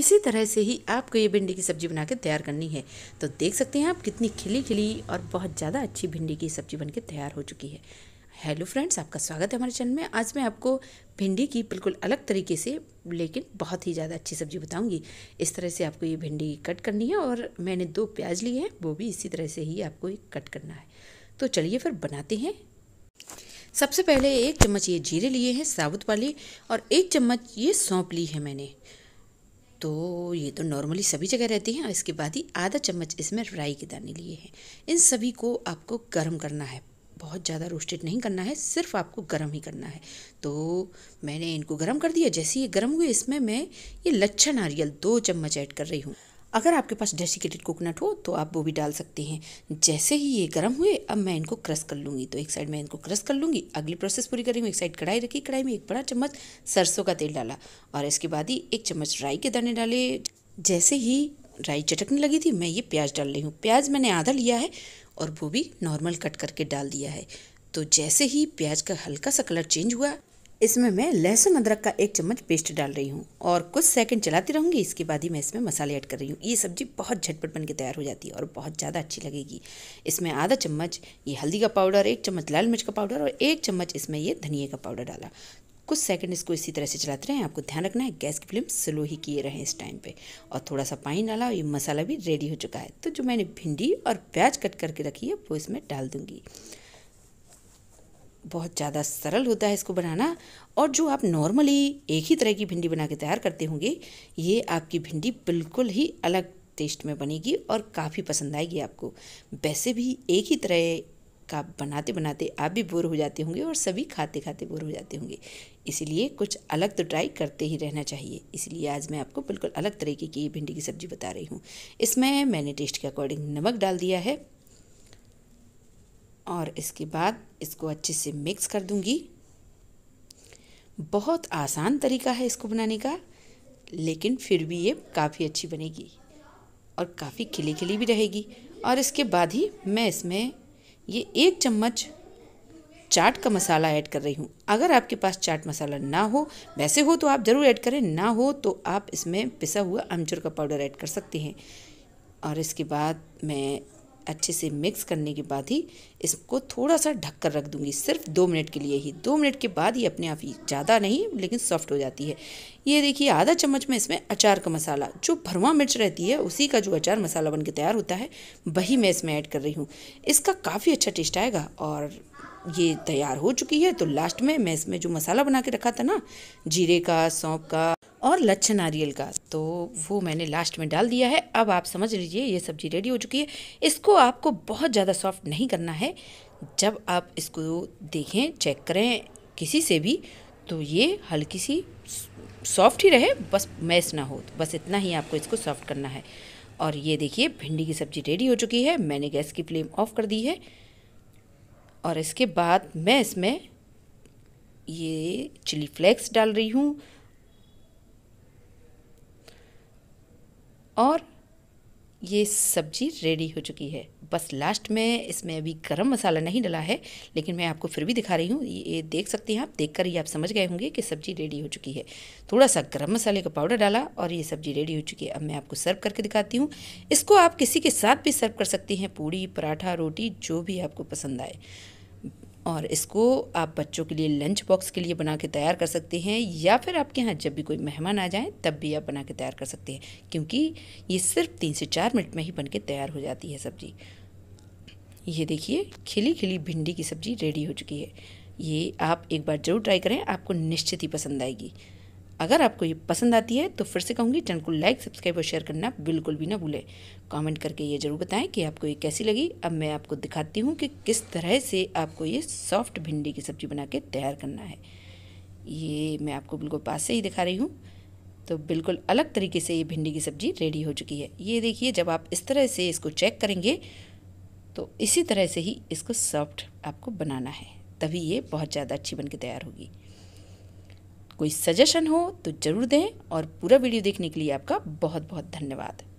इसी तरह से ही आपको ये भिंडी की सब्ज़ी बना के तैयार करनी है तो देख सकते हैं आप कितनी खिली खिली और बहुत ज़्यादा अच्छी भिंडी की सब्ज़ी बन के तैयार हो चुकी है हेलो फ्रेंड्स आपका स्वागत है हमारे चैनल में आज मैं आपको भिंडी की बिल्कुल अलग तरीके से लेकिन बहुत ही ज़्यादा अच्छी सब्ज़ी बताऊंगी इस तरह से आपको ये भिंडी कट करनी है और मैंने दो प्याज लिए हैं वो भी इसी तरह से ही आपको कट करना है तो चलिए फिर बनाते हैं सबसे पहले एक चम्मच ये जीरे लिए हैं साबुत वाली और एक चम्मच ये सौंप ली है मैंने तो ये तो नॉर्मली सभी जगह रहती हैं और इसके बाद ही आधा चम्मच इसमें राई के दाने लिए हैं इन सभी को आपको गर्म करना है बहुत ज़्यादा रोस्टेड नहीं करना है सिर्फ आपको गर्म ही करना है तो मैंने इनको गर्म कर दिया जैसे ये गर्म हुए इसमें मैं ये लच्छा नारियल दो चम्मच ऐड कर रही हूँ अगर आपके पास डेसिकेटेड कोकोनट हो तो आप वो भी डाल सकते हैं जैसे ही ये गर्म हुए अब मैं इनको क्रश कर लूँगी तो एक साइड मैं इनको क्रश कर लूँगी अगली प्रोसेस पूरी करेंगे एक साइड कढ़ाई रखी कढ़ाई में एक बड़ा चम्मच सरसों का तेल डाला और इसके बाद ही एक चम्मच राई के दाने डाले जैसे ही राई चटकने लगी थी मैं ये प्याज डाल रही हूँ प्याज मैंने आधा लिया है और वो भी नॉर्मल कट करके डाल दिया है तो जैसे ही प्याज का हल्का सा कलर चेंज हुआ इसमें मैं लहसुन अदरक का एक चम्मच पेस्ट डाल रही हूँ और कुछ सेकंड चलाती रहूँगी इसके बाद ही मैं इसमें मसाले ऐड कर रही हूँ ये सब्ज़ी बहुत झटपट बन के तैयार हो जाती है और बहुत ज़्यादा अच्छी लगेगी इसमें आधा चम्मच ये हल्दी का पाउडर एक चम्मच लाल मिर्च का पाउडर और एक चम्मच इसमें ये धनिए का पाउडर डाला कुछ सेकंड इसको इसी तरह से चलाते रहें आपको ध्यान रखना है गैस की फ्लेम स्लो ही किए रहें इस टाइम पे और थोड़ा सा पानी डाला और ये मसाला भी रेडी हो चुका है तो जो मैंने भिंडी और प्याज कट करके रखी है वो इसमें डाल दूँगी बहुत ज़्यादा सरल होता है इसको बनाना और जो आप नॉर्मली एक ही तरह की भिंडी बना के तैयार करते होंगे ये आपकी भिंडी बिल्कुल ही अलग टेस्ट में बनेगी और काफ़ी पसंद आएगी आपको वैसे भी एक ही तरह का बनाते बनाते आप भी बोर हो जाते होंगे और सभी खाते खाते बोर हो जाते होंगे इसीलिए कुछ अलग तो ट्राई करते ही रहना चाहिए इसलिए आज मैं आपको बिल्कुल अलग तरीके की भिंडी की सब्ज़ी बता रही हूँ इसमें मैंने टेस्ट के अकॉर्डिंग नमक डाल दिया है और इसके बाद इसको अच्छे से मिक्स कर दूंगी बहुत आसान तरीका है इसको बनाने का लेकिन फिर भी ये काफ़ी अच्छी बनेगी और काफ़ी खिली खिली भी रहेगी और इसके बाद ही मैं इसमें ये एक चम्मच चाट का मसाला ऐड कर रही हूँ अगर आपके पास चाट मसाला ना हो वैसे हो तो आप ज़रूर ऐड करें ना हो तो आप इसमें पिसा हुआ अमचूर का पाउडर ऐड कर सकते हैं और इसके बाद मैं अच्छे से मिक्स करने के बाद ही इसको थोड़ा सा ढक कर रख दूंगी सिर्फ दो मिनट के लिए ही दो मिनट के बाद ही अपने आप ही ज़्यादा नहीं लेकिन सॉफ्ट हो जाती है ये देखिए आधा चम्मच में इसमें अचार का मसाला जो भरवा मिर्च रहती है उसी का जो अचार मसाला बन के तैयार होता है वही मैं इसमें ऐड कर रही हूँ इसका काफ़ी अच्छा टेस्ट आएगा और ये तैयार हो चुकी है तो लास्ट में मैं इसमें जो मसाला बना के रखा था ना जीरे का सौंप का और लच्छा नारियल का तो वो मैंने लास्ट में डाल दिया है अब आप समझ लीजिए ये सब्ज़ी रेडी हो चुकी है इसको आपको बहुत ज़्यादा सॉफ्ट नहीं करना है जब आप इसको देखें चेक करें किसी से भी तो ये हल्की सी सॉफ्ट ही रहे बस मैस ना हो बस इतना ही आपको इसको सॉफ्ट करना है और ये देखिए भिंडी की सब्ज़ी रेडी हो चुकी है मैंने गैस की फ्लेम ऑफ कर दी है और इसके बाद मैं इसमें ये चिली फ्लेक्स डाल रही हूँ और ये सब्जी रेडी हो चुकी है बस लास्ट में इसमें अभी गरम मसाला नहीं डला है लेकिन मैं आपको फिर भी दिखा रही हूँ ये देख सकते हैं आप देख कर ही आप समझ गए होंगे कि सब्जी रेडी हो चुकी है थोड़ा सा गरम मसाले का पाउडर डाला और ये सब्जी रेडी हो चुकी है अब मैं आपको सर्व करके दिखाती हूँ इसको आप किसी के साथ भी सर्व कर सकती हैं पूड़ी पराठा रोटी जो भी आपको पसंद आए और इसको आप बच्चों के लिए लंच बॉक्स के लिए बना के तैयार कर सकते हैं या फिर आपके यहाँ जब भी कोई मेहमान आ जाए तब भी आप बना के तैयार कर सकते हैं क्योंकि ये सिर्फ तीन से चार मिनट में ही बन के तैयार हो जाती है सब्ज़ी ये देखिए खिली खिली भिंडी की सब्ज़ी रेडी हो चुकी है ये आप एक बार ज़रूर ट्राई करें आपको निश्चित ही पसंद आएगी अगर आपको ये पसंद आती है तो फिर से कहूँगी चैनल को लाइक सब्सक्राइब और शेयर करना बिल्कुल भी ना भूलें कमेंट करके ये ज़रूर बताएं कि आपको ये कैसी लगी अब मैं आपको दिखाती हूँ कि किस तरह से आपको ये सॉफ्ट भिंडी की सब्ज़ी बना के तैयार करना है ये मैं आपको बिल्कुल पास से ही दिखा रही हूँ तो बिल्कुल अलग तरीके से ये भिंडी की सब्ज़ी रेडी हो चुकी है ये देखिए जब आप इस तरह से इसको चेक करेंगे तो इसी तरह से ही इसको सॉफ्ट आपको बनाना है तभी ये बहुत ज़्यादा अच्छी बन के तैयार होगी कोई सजेशन हो तो ज़रूर दें और पूरा वीडियो देखने के लिए आपका बहुत बहुत धन्यवाद